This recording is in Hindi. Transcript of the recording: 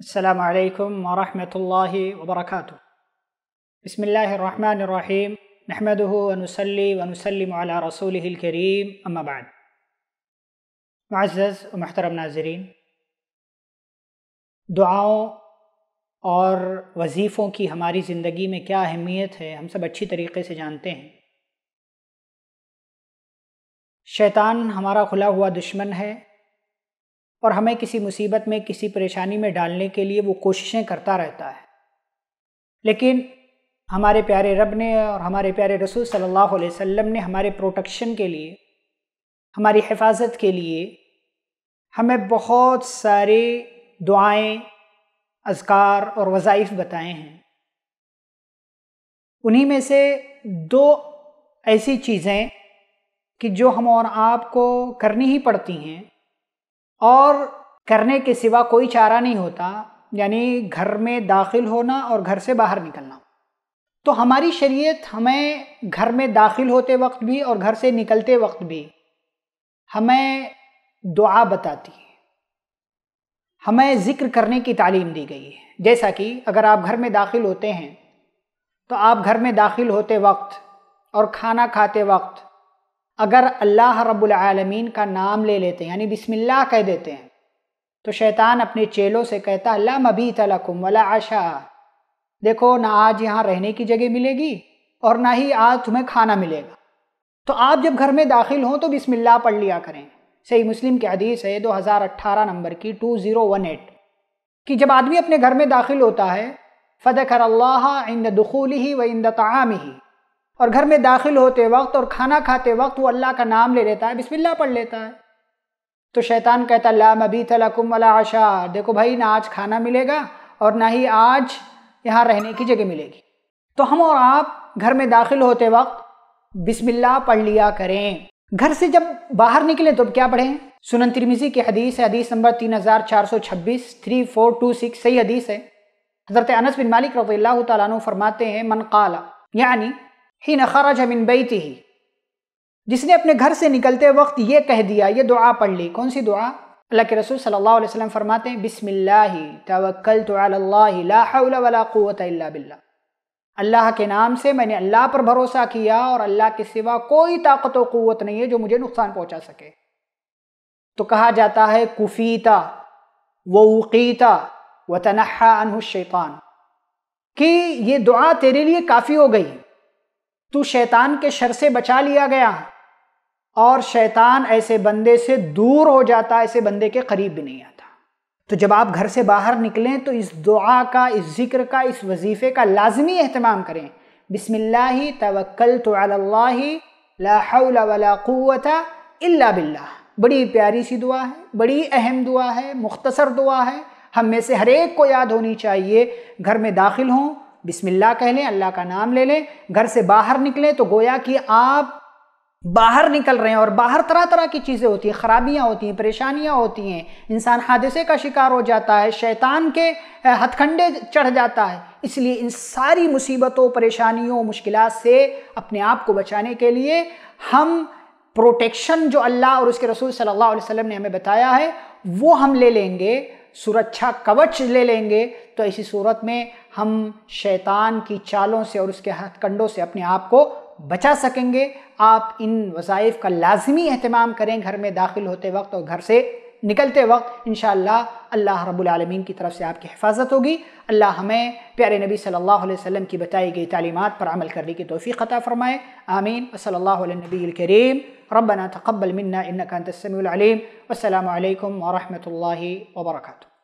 السلام عليكم ورحمة الله وبركاته بسم الله الرحمن الرحيم نحمده ونسلي ونسلم على رسوله الكريم أما بعد معزز ومحترم ناظرين दुआओं और वजीफ़ों की हमारी ज़िंदगी में क्या अहमियत है हम सब अच्छी तरीके से जानते हैं शैतान हमारा खुला हुआ दुश्मन है और हमें किसी मुसीबत में किसी परेशानी में डालने के लिए वो कोशिशें करता रहता है लेकिन हमारे प्यारे रब ने और हमारे प्यारे रसूल सल्लल्लाहु अलैहि वसल्लम ने हमारे प्रोटेक्शन के लिए हमारी हिफाजत के लिए हमें बहुत सारे दुआएं अजकार और वज़ाइफ बताए हैं उन्हीं में से दो ऐसी चीज़ें कि जो हम और आप को करनी ही पड़ती हैं और करने के सिवा कोई चारा नहीं होता यानी घर में दाखिल होना और घर से बाहर निकलना तो हमारी शरीयत हमें घर में दाखिल होते वक्त भी और घर से निकलते वक्त भी हमें दुआ बताती है हमें ज़िक्र करने की तालीम दी गई है जैसा कि अगर आप घर में दाखिल होते हैं तो आप घर में दाखिल होते वक्त और खाना खाते वक्त अगर अल्लाह रब्बुल रबालमीन का नाम ले लेते हैं यानी बिस्मिल्लाह कह देते हैं तो शैतान अपने चेलों से कहता अल्लाह मबी तलकुम वला आशा देखो ना आज यहाँ रहने की जगह मिलेगी और ना ही आज तुम्हें खाना मिलेगा तो आप जब घर में दाखिल हों तो बिस्मिल्लाह पढ़ लिया करें सही मुस्लिम की हदीस है 2018 नंबर की 2018 कि जब आदमी अपने घर में दाखिल होता है फ़दकर अल्लाह इंद ही व इंद तामी और घर में दाखिल होते वक्त और खाना खाते वक्त वो अल्लाह का नाम ले लेता है बिस्मिल्लाह पढ़ लेता है तो शैतान कहता ला मबी तलकुम वाला आशा देखो भाई ना आज खाना मिलेगा और ना ही आज यहाँ रहने की जगह मिलेगी तो हम और आप घर में दाखिल होते वक्त बिस्मिल्लाह पढ़ लिया करें घर से जब बाहर निकले तो क्या पढ़ें सुनन तिरमिजी की हदीस है हदीस नंबर तीन हज़ार चार सौ छब्बीस थ्री फोर टू सिक्स सही हदीस है हज़रत अनस बिन मालिक रजील्ला तु फरमाते हैं मन काला यानी ही न खराज मिन बैती ही जिसने अपने घर से निकलते वक्त ये कह दिया ये दुआ पढ़ ली कौन सी दुआ अल्लाह के रसूल सल्लल्लाहु अलैहि वसल्लम फरमाते हैं बिस्मिल्लाह ला हौला वला इल्ला बिल्ला अल्लाह के नाम से मैंने अल्लाह पर भरोसा किया और अल्लाह के सिवा कोई ताकत व नहीं है जो मुझे नुकसान पहुंचा सके तो कहा जाता है कुफीता वक़ीता व तनहा अनहु शैतान कि ये दुआ तेरे लिए काफ़ी हो गई तो शैतान के शर से बचा लिया गया और शैतान ऐसे बंदे से दूर हो जाता ऐसे बंदे के करीब भी नहीं आता तो जब आप घर से बाहर निकलें तो इस दुआ का इस जिक्र का इस वजीफ़े का लाजमी अहतमाम करें बिसमिल्ला तवक्ल तो लावत इल्ला बिल्ला बड़ी प्यारी सी दुआ है बड़ी अहम दुआ है मुख्तसर दुआ है हम में से हर एक को याद होनी चाहिए घर में दाखिल हों बिस्मिल्लाह कह लें अल्लाह का नाम ले लें घर से बाहर निकलें तो गोया कि आप बाहर निकल रहे हैं और बाहर तरह तरह की चीज़ें होती हैं ख़राबियाँ होती हैं परेशानियाँ होती हैं इंसान हादसे का शिकार हो जाता है शैतान के हथखंडे चढ़ जाता है इसलिए इन सारी मुसीबतों परेशानियों मुश्किल से अपने आप को बचाने के लिए हम प्रोटेक्शन जो अल्लाह और उसके रसूल सल्लल्लाहु अलैहि वसल्लम ने हमें बताया है वो हम ले लेंगे सुरक्षा कवच ले लेंगे तो ऐसी सूरत में हम शैतान की चालों से और उसके हथकंडों से अपने आप को बचा सकेंगे आप इन वसाइफ का लाजमी अहतमाम करें घर में दाखिल होते वक्त और घर से निकलते वक्त इन अल्लाह रबालमीन की तरफ से आपकी हिफाजत होगी अल्लाह हमें प्यारे नबी सल्लल्लाहु अलैहि वसल्लम की बताई गई तालीमत पर अमल करने की तोफ़ी ख़ता फ़रमाए आमीन वसल्लबी करीम रबना तकबल मन्ना इनका तस्मीम अल्लाम वरहमल वर्का